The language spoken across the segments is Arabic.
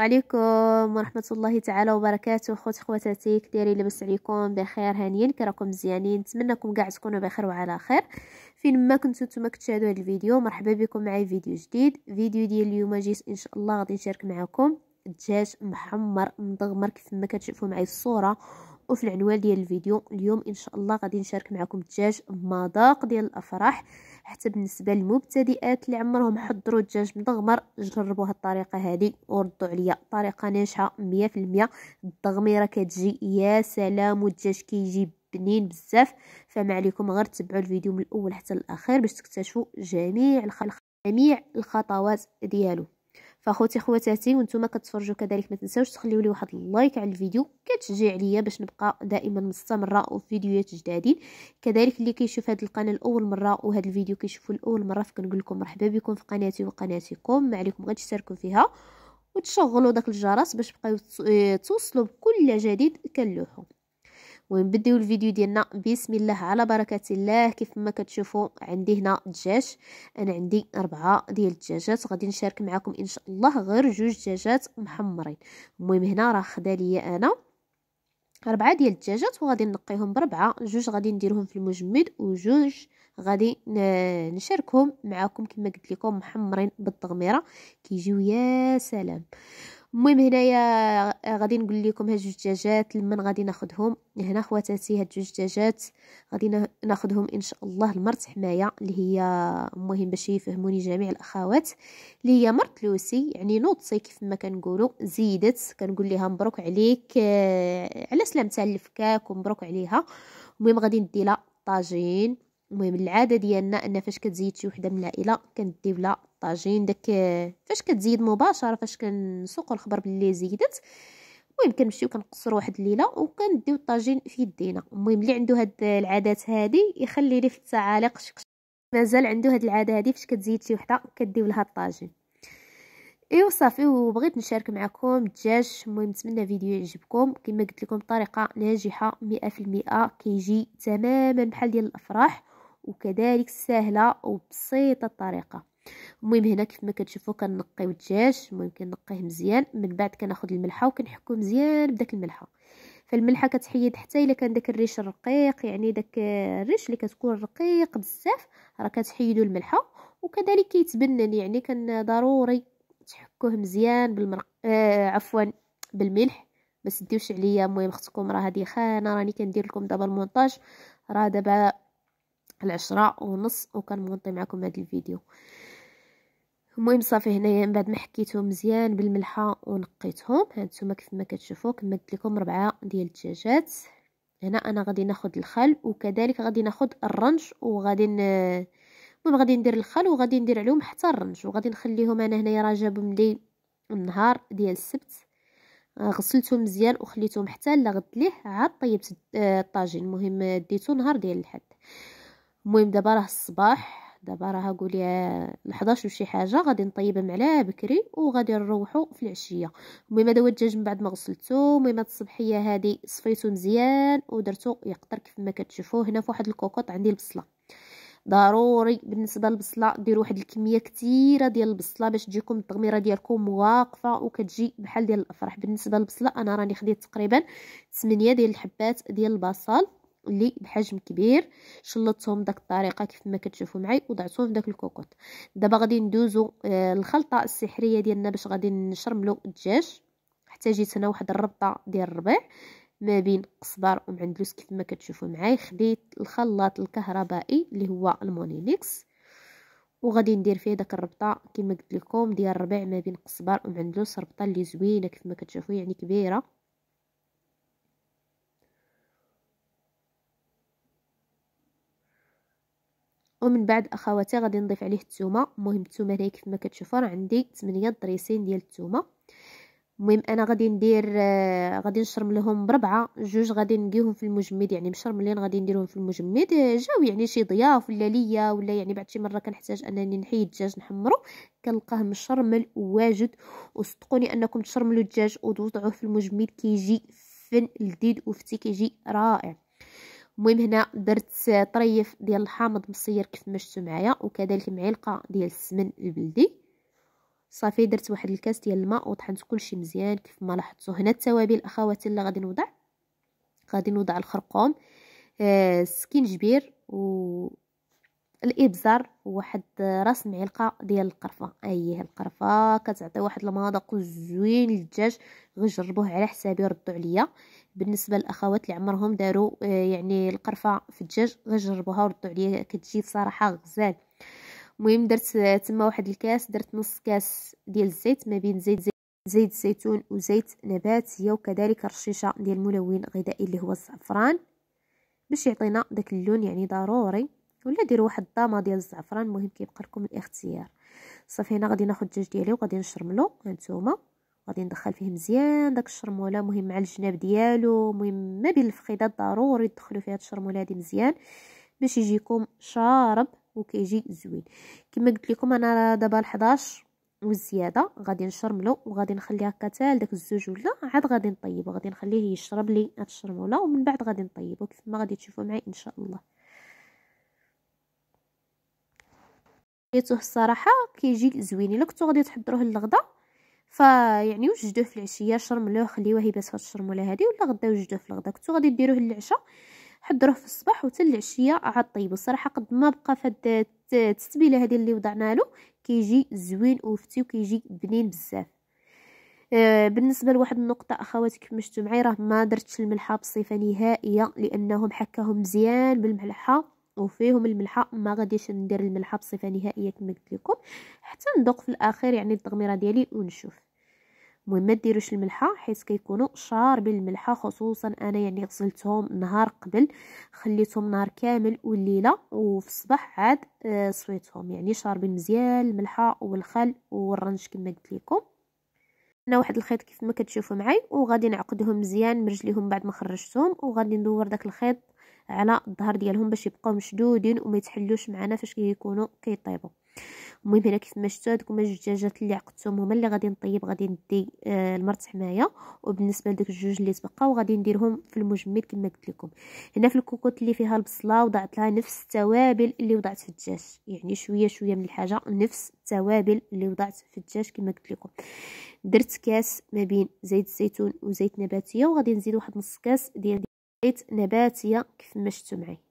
عليكم ورحمة الله تعالى وبركاته خوت خواتاتي كديري لبس عليكم بخير هانيين كراكم مزيانين نتمنىكم كاع تكونوا بخير وعلى خير فين ما كنتو نتوما كتشاهدوا هذا الفيديو مرحبا بكم معايا فيديو جديد فيديو ديال اليوم جيت ان شاء الله غادي نشارك معكم دجاج محمر مضغمر كيف ما كتشوفوا معايا الصوره وفي العنوان ديال الفيديو اليوم ان شاء الله غادي نشارك معكم دجاج مذاق ديال الافراح حتى بالنسبه للمبتدئات اللي عمرهم حضروا الدجاج مضغمر جربوا هالطريقه هذه وردوا عليا طريقه ناجحه 100% الضغميره كتجي يا سلام والدجاج كيجي بنين بزاف فما عليكم غير تبعوا الفيديو من الاول حتى الاخير باش تكتشفوا جميع الخلق جميع الخطوات ديالو فاخوتي خواتاتي وانتم كتفرجوا كذلك ما تنساوش تخليو لي واحد اللايك على الفيديو كتشجيع عليا باش نبقى دائما مستمره في فيديوهات جدادين كذلك اللي كيشوف هذه القناه لاول مره وهذا الفيديو كيشوفوا لاول مره فكنقول لكم مرحبا بكم في قناتي وقناتكم ما عليكم غير تشتركوا فيها وتشغلوا داك الجرس باش تبقاو توصلوا بكل جديد كنلوحو ونبداو الفيديو ديالنا بسم الله على بركه الله كيف ما كتشوفوا عندي هنا دجاج انا عندي أربعة ديال الدجاجات غادي نشارك معكم ان شاء الله غير جوج دجاجات محمرين المهم هنا راه خدا ليا انا أربعة ديال الدجاجات وغادي نقيهم بربعة جوج غادي نديرهم في المجمد وجوج غادي نشاركهم معكم كما قلت لكم محمرين بالتغميره كيجيو يا سلام المهم هنايا آه، غادي نقول لكم هاد جوج دجاجات لمن غادي ناخذهم هنا خواتاتي هاد جوج دجاجات غادي ناخذهم ان شاء الله لمرت حمايه اللي هي المهم باش يفهموني جميع الاخوات اللي هي مرت لوسي يعني نوطسي كيف ما كنقولوا زيدت كنقول لها مبروك عليك آه، على سلامتها الفكاك ومبروك عليها المهم غادي ندي لها طاجين المهم العاده ديالنا ان فاش كتزيد شي وحده من العائله كنديو لها طاجين داك فاش كتزيد مباشره فاش كنسوق الخبر باللي زيدت المهم كنمشيو كنقصرو واحد الليله وكنديو الطاجين في يدينا المهم اللي عنده هاد العادات هادي يخلي لي في التعاليق شكشك مازال عنده هاد العاده هادي فاش كتزيد شي وحده كديو لها الطاجين ايوا صافي وبغيت نشارك معكم الدجاج المهم نتمنى فيديو يعجبكم كما قلت لكم طريقه ناجحه مئة في المئة كيجي تماما بحال ديال الافراح وكذلك سهله وبسيطه الطريقه المهم هنا كيف ما كتشوفوا كنقيو الدجاج المهم كنقيه مزيان من بعد كناخذ الملحه وكنحكو مزيان بداك الملحه فالملحه كتحيد حتى الا كان داك الريش الرقيق يعني داك الريش اللي كتكون رقيق بزاف راه كتحيدوا الملحه وكذلك كيتبنن يعني كان ضروري تحكوه مزيان بالمرق آه عفوا بالملح ما سديوش عليا المهم اختكم راه هذه خانه راني كندير لكم دابا المونتاج راه دابا العشرة ونص وكنمونطي معكم هذا الفيديو المهم صافي هنايا من بعد ما حكيتهم مزيان بالملحه ونقيتهم هانتوما كيف ما كتشوفوا كملت لكم ربعه ديال الدجاجات هنا انا غادي ناخذ الخل وكذلك غادي ناخذ الرنج وغادي المهم غادي ندير الخل وغادي ندير عليهم حتى الرنج وغادي نخليهم انا هنايا راه جابهم لي النهار ديال السبت آه، غسلتهم مزيان وخليتهم حتى لغد غد ليه عاد طيبت آه، الطاجين المهم ديتو نهار ديال الحد المهم دابا راه الصباح دابا راه قول لي ل11 وشي حاجه غادي نطيبهم على بكري وغادي نروحو في العشيه المهم هذا هو الدجاج من بعد ما غسلته المهم الصبحيه هذه صفيته مزيان ودرتو يقطر كيف ما كتشوفوا هنا في واحد الكوكوط عندي البصله ضروري بالنسبه للبصله ديروا واحد الكميه كثيره ديال البصله باش تجيكم التغميره ديالكم واقفه وكتجي بحال ديال الافراح بالنسبه للبصله انا راني خديت تقريبا 8 ديال الحبات ديال البصل اللي بحجم كبير شلطتهم بداك الطريقه كيف ما كتشوفوا معي وضعتهم في داك الكوكوط دابا غادي ندوزو آه الخلطه السحريه ديالنا باش غادي نشرملو الدجاج حتى جيت واحد الربطه ديال الربيع ما بين قصبر ومعندلوس كيف ما كتشوفوا معايا خديت الخلاط الكهربائي اللي هو المونيليكس وغادي ندير فيه داك الربطه كما قلت لكم ديال الربع ما بين قصبر ومعندلوس ربطه اللي زوينه كيف ما كتشوفوا يعني كبيره ومن بعد اخواتي غادي نضيف عليه الثومه المهم الثومه هنا كيف ما كتشوفوا راه عندي 8 ضريسين ديال الثومه المهم انا غادي ندير آه، غادي نشرم لهم بربعه جوج غادي نديهم في المجمد يعني مشرملين غادي نديرهم في المجمد آه، جاو يعني شي ضياف ولا ليا ولا يعني بعد شي مره كنحتاج انني نحيد الدجاج نحمرو كنلقاه مشرمل واجد وصدقوني انكم تشرملوا الدجاج وتوضعوه في المجمد كيجي فن لذيذ وفتي كيجي رائع المهم هنا درت طريف ديال الحامض مصير كيف ما شفتوا معايا وكذلك معلقه ديال السمن البلدي صافي درت واحد الكاس ديال الماء وطحنت كلشي مزيان كيف ما لاحظتوا هنا التوابل اخواتي اللي غادي نوضع غادي نوضع الخرقوم آه و الابزار واحد آه، راس معلقه ديال القرفه أيه القرفه كتعطي واحد المذاق زوين للدجاج غير جربوه على حسابي ردوا عليا بالنسبه للاخوات اللي عمرهم داروا آه، يعني القرفه في الدجاج جربوها وردوا عليا كتجي صراحه غزال المهم درت تما واحد الكاس درت نص كاس ديال الزيت ما بين زيت زيت زيت الزيتون وزيت نباتيه وكذلك رشيشه ديال ملون غذائي اللي هو الزعفران باش يعطينا داك اللون يعني ضروري ولا ديروا واحد الضامه ديال الزعفران المهم كيبقى لكم الاختيار صافي هنا غادي ناخذ الدجاج ديالي وغادي نشرملو هانتوما غادي ندخل فيه مزيان داك الشرموله مهم مع الجناب ديالو مهم ما بين الفخيدات ضروري تدخلوا فيها هاد الشرموله هادي مزيان باش يجيكم شارب وكيجي زوين كما قلت لكم انا دابا ال11 والزياده غادي نشرملو وغادي نخليه هكا حتى داك الزوج ولا عاد غادي نطيبو غادي نخليه يشرب لي هاد الشرموله ومن بعد غادي نطيبو كيف ما غادي تشوفوا معايا ان شاء الله لقيتوه الصراحه كيجي زوين الا كنتو غادي تحضروه للغدا فيعني وجدوه في العشيه شرملوه خليوه يبات هاد الشرموله هادي ولا غدا وجدوه في الغدا كنتو غادي ديروه للعشاء حضروه في الصباح وحتى العشيه عاد طيبو الصراحه قد ما بقى فهاد التتبيله هادي اللي وضعنا له كيجي زوين وفتي وكيجي بنين بزاف آه، بالنسبه لواحد النقطه اخواتي كيف مشتو معايا راه ما درتش الملحه بصفه نهائيه لانهم حكاهم مزيان بالملحه وفيهم الملحه ما غاديش ندير الملحه بصفه نهائيه كما قلت لكم حتى ندوق في الاخير يعني التغميره ديالي ونشوف المهم ما ديروش الملحه حيت كيكونوا شاربين الملحه خصوصا انا يعني غسلتهم نهار قبل خليتهم نهار كامل والليله وفي الصباح عاد آه، صويتهم يعني شاربين مزيان الملحه والخل والرنش كما قلت لكم هنا واحد الخيط كيف ما كتشوفوا معي وغادي نعقدهم مزيان مرجليهم بعد ما خرجتهم وغادي ندور داك الخيط على الظهر ديالهم باش يبقاو مشدودين وما يتحلوش معنا فاش كيكونوا كيطيبوا المهم هنا كيف ما شفتوا هذوك هما جوج دجاجات اللي عقدتهم هما اللي غادي نطيب غادي ندي آه المرت حمايا وبالنسبه لدوك الجوج اللي تبقاو غادي نديرهم في المجمد كما قلت لكم هنا في الكوكوت اللي فيها البصله وضعت لها نفس التوابل اللي وضعت في الدجاج يعني شويه شويه من الحاجه نفس التوابل اللي وضعت في الدجاج كما قلت لكم درت كاس ما بين زيت الزيتون وزيت نباتيه وغادي نزيد واحد نص كاس ديال زيت نباتيه كيف ما شفتوا معايا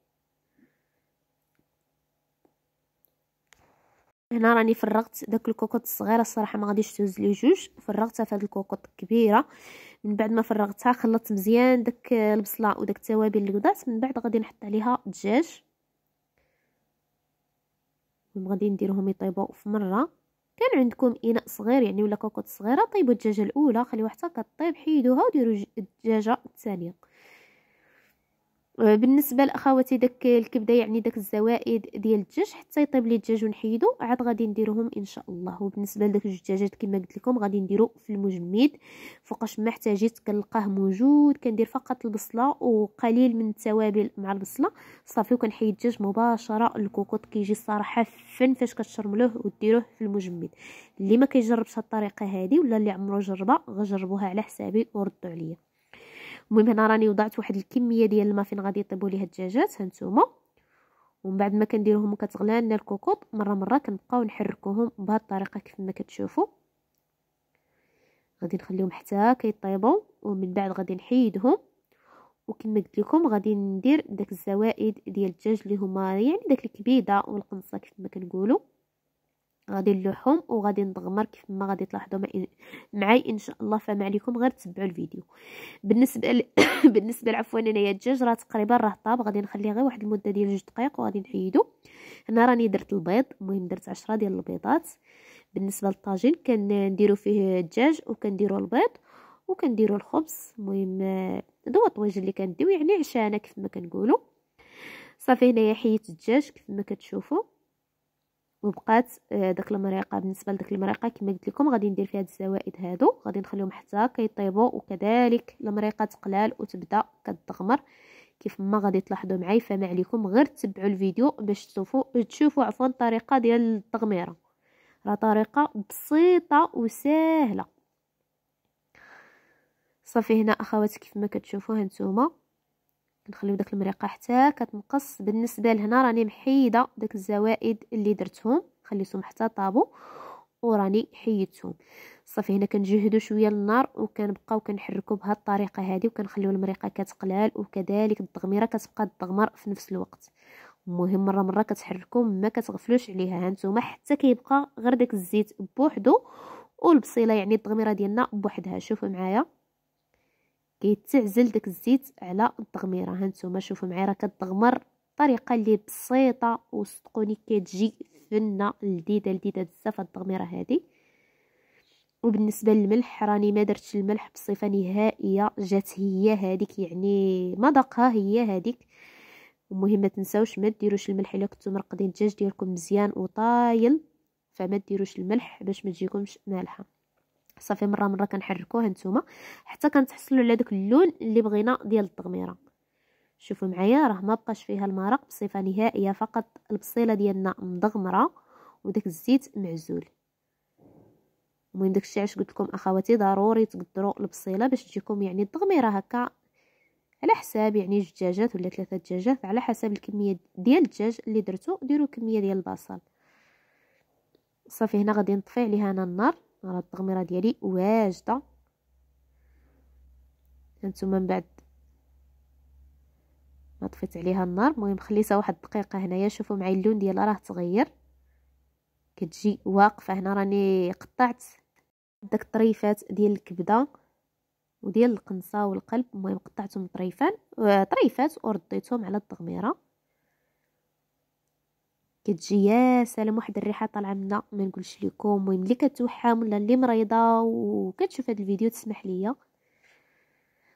هنا راني فرغت داك الكوكوط الصغيره الصراحه ما غاديش تهز لي جوج فرغتها في هاد الكوكوط الكبيره من بعد ما فرغتها خلطت مزيان داك البصله وداك التوابل اللي قدات من بعد غادي نحط عليها الدجاج غادي نديرهم يطيبوا في مره كان عندكم اناء صغير يعني ولا كوكوط صغيره طيبوا الدجاجه الاولى خليوها حتى كطيب حيدوها وديروا الدجاجه الثانيه بالنسبه لاخواتي داك الكبده يعني داك الزوائد ديال الدجاج حتى يطيب لي الدجاج ونحيدو عاد غادي نديروهم ان شاء الله وبالنسبه لداك الدجاجات كما قلت لكم غادي نديرو في المجمد فوقاش ما احتاجيت كنلقاه موجود كندير فقط البصله وقليل من التوابل مع البصله صافي وكنحيد الدجاج مباشره الكوكوط كيجي صراحه فن فاش كتشرملوه وديروه في المجمد اللي ما كيجربش هاد الطريقه هذه ولا اللي عمرو جربها غجربوها على حسابي وردوا عليا المهم هنا راني وضعت واحد الكميه ديال الماء فين غادي يطيبوا هاد الدجاجات هانتوما ومن بعد ما كنديروهم وكتغلى لنا الكوكوط مره مره كنبقاو نحركوهم بهاد الطريقه كيف ما كتشوفوا غادي نخليهم حتى كيطيبوا ومن بعد غادي نحيدهم وكما قلت لكم غادي ندير داك الزوائد ديال الدجاج اللي هما يعني داك الكبيده والقنصه كيف ما كنقولوا غادي نلوحهم وغادي ندغمر كيف ما غادي تلاحظوا معايا ان شاء الله فما عليكم غير تتبعوا الفيديو بالنسبه ل... بالنسبه العفوا انايا الدجاج راه تقريبا راه طاب غادي نخليه غير واحد المده ديال جوج دقائق وغادي نحيدو هنا راني درت البيض المهم درت عشرة ديال البيضات بالنسبه للطاجين كنديرو فيه الدجاج وكنديروا البيض وكنديروا الخبز المهم هذا آه، هو الطواج اللي كنديو يعني عشانا كيف ما كنقولوا صافي هنايا حيدت الدجاج كيف ما كتشوفوا وبقات آه، داك المريقه بالنسبه لديك المريقه كما قلت لكم غادي ندير فيها الزوائد هادو غادي نخليهم حتى كيطيبوا وكذلك المريقه تقلال وتبدا كتغمر كيف ما غادي تلاحظوا معايا فما عليكم غير تتبعوا الفيديو باش تشوفوا تشوفوا عفوا الطريقه ديال التغميره راه طريقه بسيطه وسهله صافي هنا اخواتي كيف ما كتشوفوا هانتوما كنخليو داك المريقه حتى كتنقص بالنسبه لهنا راني محيده داك الزوائد اللي درتهم خليتهم حتى طابو وراني حيدتهم صافي هنا كنجهدوا شويه النار وكنبقاو كنحركوا بهذه الطريقه هذه وكنخليو المريقه كتقلال وكذلك الضغميره كتبقى تضغمر في نفس الوقت المهم مره مره كتحركوا ما كتغفلوش عليها هانتوما حتى كيبقى غير داك الزيت بوحدو والبصيله يعني الضغميره ديالنا بوحدها شوفوا معايا كيتعزل داك الزيت على التغميره هانتوما شوفوا معايا راه كتغمر طريقه اللي بسيطه وصدقوني كتجي فنه لذيذه لذيذه بزاف التغميره هذه وبالنسبه للملح راني ما درتش الملح بصفه نهائيه جات هي هذيك يعني مذاقها هي هذيك المهم ما تنساوش ما ديروش الملح الا كنتو مرقدين الدجاج ديالكم مزيان وطايل فما ديروش الملح باش ما تجيكمش مالحه صافي مره مره كنحركوها نتوما حتى كنتحصلوا على داك اللون اللي بغينا ديال التغميره شوفوا معايا راه ما بقاش فيها المرق بصفه نهائيه فقط البصيله ديالنا مضغمره وداك الزيت معزول المهم داكشي علاش قلت لكم اخواتي ضروري تقدروا البصيله باش تجيكم يعني التغميره هكا على حساب يعني جوج دجاجات ولا ثلاثه دجاجات على حسب الكميه ديال الدجاج اللي درتو ديروا كميه ديال البصل صافي هنا غادي نطفي عليها انا النار راه التغميره ديالي واجده هانتوما من بعد ما طفيت عليها النار المهم خليتها واحد الدقيقه هنايا شوفوا معايا اللون ديالها راه تغير كتجي واقفه هنا راني قطعت داك الطريفات ديال الكبده وديال القنصه والقلب المهم قطعتهم طريفان آه، طريفات ورديتهم على التغميره كتجي يا سلام واحد الريحه طالعه منا ما نقولش لكم المهم اللي كتوحم ولا اللي مريضه وكتشوف هذا الفيديو تسمح ليا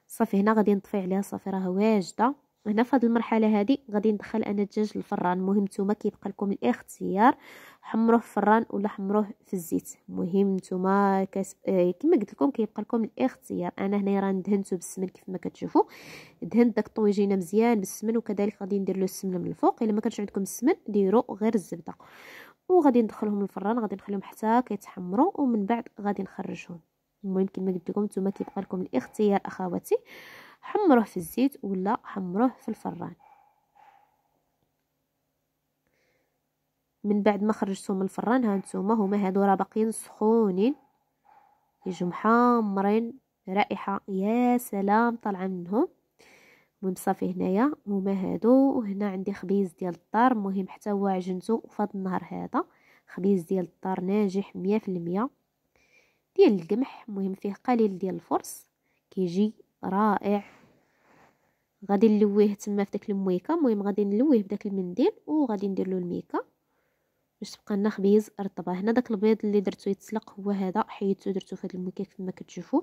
صافي هنا غادي نطفي عليها صافي راها واجده هنا في هذه المرحله هذه غادي ندخل انا الدجاج للفران مهم نتوما كيبقى لكم الاختيار حمروه في الفران ولا حمروه في الزيت مهم نتوما كس... اه كما قلت لكم كيبقى لكم الاختيار انا هنا راه دهنته بالسمن كيف ما كتشوفوا دهنت داك الطويجينه مزيان بالسمن وكذلك غادي ندير له السمنه من الفوق الا ما كانش عندكم السمن ديروا غير الزبده وغادي ندخلهم الفران غادي نخليهم حتى كيتحمروا ومن بعد غادي نخرجهم المهم كما قلت لكم نتوما كيبقى لكم الاختيار اخواتي حمروه في الزيت ولا حمروه في الفران من بعد ما خرجتهم من الفران هانتوما هما هادو راه باقيين سخونين يجو محمرين رائحه يا سلام طالعه منهم المهم صافي هنايا هما هادو وهنا عندي خبيز ديال الدار مهم حتى هو عجنتو فهاد النهار هذا خبيز ديال الدار ناجح مية في المية ديال القمح مهم فيه قليل ديال الفرص كيجي رائع غادي نلويه تما في داك المويكه المهم غادي نلويه بداك المنديل وغادي ندير له الميكه باش تبقى لنا خبيز رطبه هنا داك البيض اللي درتو يتسلق هو هذا حيدتو درتو في هاد المويكه كما كتشوفوا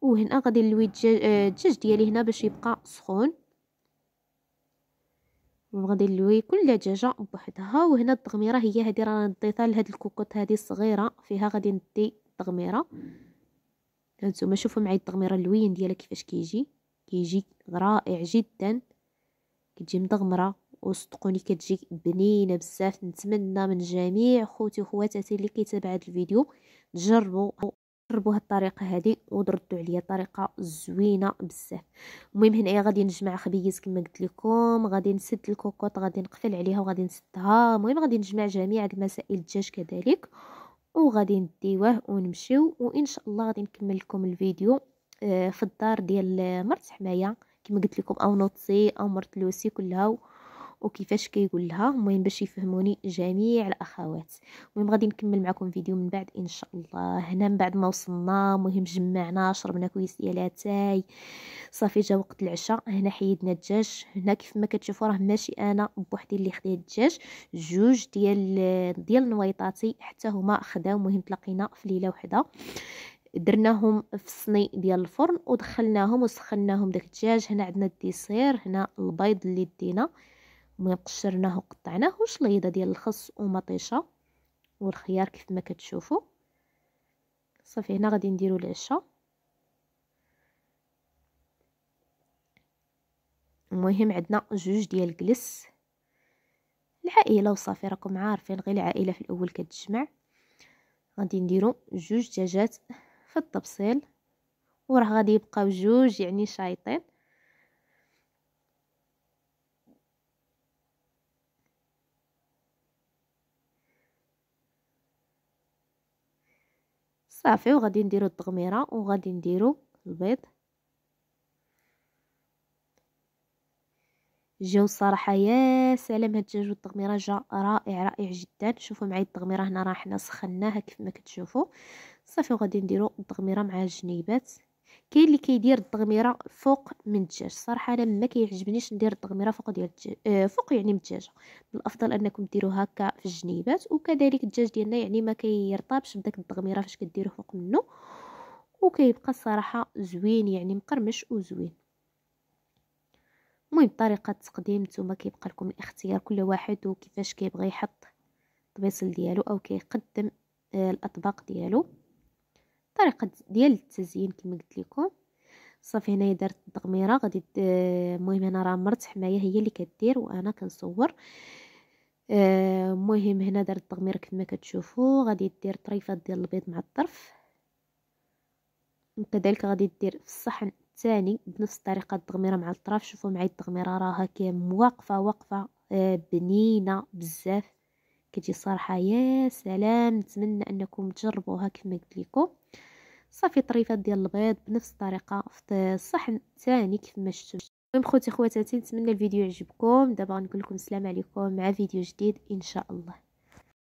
وهنا غادي نلوي الدجاج ديالي هنا باش يبقى سخون وغادي نلوي كل دجاجه بوحدها وهنا التغميره هي هذه راه ديتها لهاد الكوكوط هذه الصغيره فيها غادي ندي التغميره هانتوما نتوما شوفوا معايا التغميره اللوين ديالها كيفاش كيجي كيجي رائع جدا كتجي مدغمره وصدقوني كتجي بنينه بزاف نتمنى من جميع خوتي وخواتاتي اللي كيتابع هذا الفيديو تجربوا جربوا هاد الطريقه هذه وردوا عليا طريقه زوينه بزاف المهم هنايا غادي نجمع خبيز كما قلت لكم غادي نسد الكوكوط غادي نقفل عليها وغادي نسدها المهم غادي نجمع جميع المسائل الدجاج كذلك وغادي نديوه ونمشيو وان شاء الله غادي نكمل لكم الفيديو آه، في الدار ديال مرت حمايه كما قلت لكم او نوتسي او مرت لوسي كلها وكيفاش كيقول لها المهم باش يفهموني جميع الاخوات المهم غادي نكمل معكم فيديو من بعد ان شاء الله هنا من بعد ما وصلنا المهم جمعنا شربنا كويس ديال اتاي صافي جا وقت العشاء هنا حيدنا الدجاج هنا كيف ما كتشوفوا راه ماشي انا بوحدي اللي خديت الدجاج جوج ديال ديال نويطاتي حتى هما خداو المهم تلاقينا في ليله وحده درناهم في صني ديال الفرن ودخلناهم وسخناهم داك الدجاج هنا عندنا الديسير هنا البيض اللي دينا المهم قشرناه وقطعناه وشليضه ديال الخس ومطيشه والخيار كيف ما كتشوفوا صافي هنا غادي نديرو العشاء المهم عندنا جوج ديال جلس العائله وصافي راكم عارفين غير العائله في الاول كتجمع غادي نديرو جوج دجاجات في الطبسيل وراه غادي يبقاو جوج يعني شايطين صافي وغادي نديرو التغميره وغادي نديرو البيض جاو الصراحه يا سلام هاد الدجاج والتغميره جا رائع رائع جدا شوفوا معايا التغميره هنا راه حنا سخناها كيف ما كتشوفوا صافي وغادي نديرو التغميره مع الجنيبات كاين اللي كيدير التغميره فوق من الدجاج صراحه انا ما كيعجبنيش ندير التغميره فوق ديال الدجاج آه، فوق يعني من الدجاجه الافضل انكم ديروا هكا في الجنيبات وكذلك الدجاج ديالنا يعني ما كيرطابش بداك التغميره فاش كديروه فوق منه وكيبقى الصراحه زوين يعني مقرمش وزوين المهم طريقه التقديم نتوما كيبقى لكم الاختيار كل واحد وكيفاش كيبغي يحط الطبيصل ديالو او كيقدم آه، الاطباق ديالو الطريقه ديال التزيين كما قلت لكم صافي هنايا درت التغميره غادي المهم انا راه مرت حمايه هي اللي كدير وانا كنصور آه، المهم هنا درت التغميره كما كتشوفوا غادي دير طريفات ديال البيض مع الطرف وكذلك غادي دير في الصحن الثاني بنفس الطريقه التغميره مع الطرف شوفوا معايا التغميره راها كي واقفه واقفه بنينه بزاف كتجي صراحه يا سلام نتمنى انكم تجربوها كما قلت لكم صافي طريفات ديال البيض بنفس الطريقه في الصحن ثاني كيف ما شفتوا المهم خوتي خواتاتي نتمنى الفيديو يعجبكم دابا نقول لكم السلام عليكم مع فيديو جديد ان شاء الله